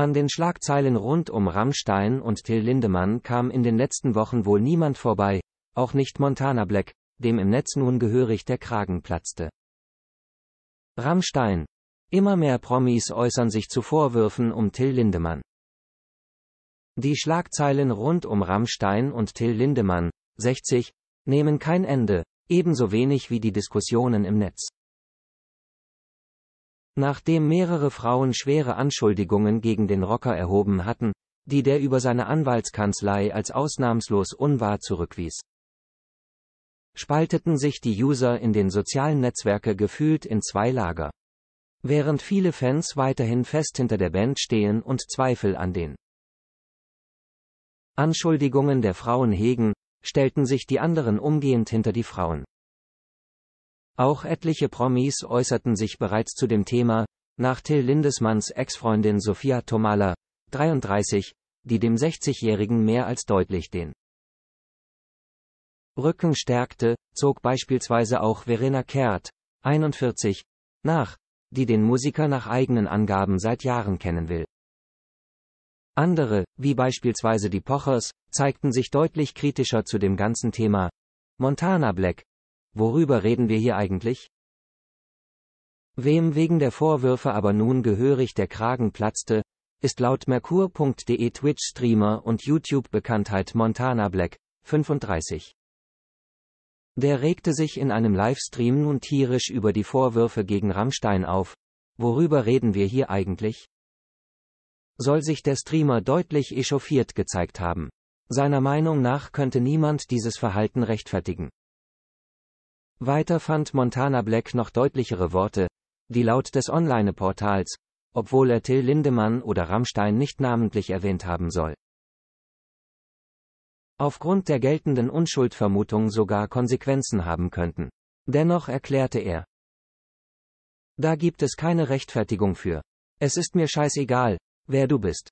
An den Schlagzeilen rund um Rammstein und Till Lindemann kam in den letzten Wochen wohl niemand vorbei, auch nicht Montana Black, dem im Netz nun gehörig der Kragen platzte. Rammstein. Immer mehr Promis äußern sich zu Vorwürfen um Till Lindemann. Die Schlagzeilen rund um Rammstein und Till Lindemann, 60, nehmen kein Ende, ebenso wenig wie die Diskussionen im Netz. Nachdem mehrere Frauen schwere Anschuldigungen gegen den Rocker erhoben hatten, die der über seine Anwaltskanzlei als ausnahmslos unwahr zurückwies, spalteten sich die User in den sozialen Netzwerke gefühlt in zwei Lager. Während viele Fans weiterhin fest hinter der Band stehen und Zweifel an den Anschuldigungen der Frauen hegen, stellten sich die anderen umgehend hinter die Frauen. Auch etliche Promis äußerten sich bereits zu dem Thema, nach Till Lindesmanns Ex-Freundin Sophia Tomala, 33, die dem 60-Jährigen mehr als deutlich den Rücken stärkte, zog beispielsweise auch Verena Kehrt, 41, nach, die den Musiker nach eigenen Angaben seit Jahren kennen will. Andere, wie beispielsweise die Pochers, zeigten sich deutlich kritischer zu dem ganzen Thema. Montana Black, Worüber reden wir hier eigentlich? Wem wegen der Vorwürfe aber nun gehörig der Kragen platzte, ist laut merkur.de Twitch-Streamer und YouTube-Bekanntheit Montana Black, 35. Der regte sich in einem Livestream nun tierisch über die Vorwürfe gegen Rammstein auf. Worüber reden wir hier eigentlich? Soll sich der Streamer deutlich echauffiert gezeigt haben. Seiner Meinung nach könnte niemand dieses Verhalten rechtfertigen. Weiter fand Montana Black noch deutlichere Worte, die laut des Online-Portals, obwohl er Till Lindemann oder Rammstein nicht namentlich erwähnt haben soll. Aufgrund der geltenden Unschuldvermutung sogar Konsequenzen haben könnten. Dennoch erklärte er. Da gibt es keine Rechtfertigung für. Es ist mir scheißegal, wer du bist.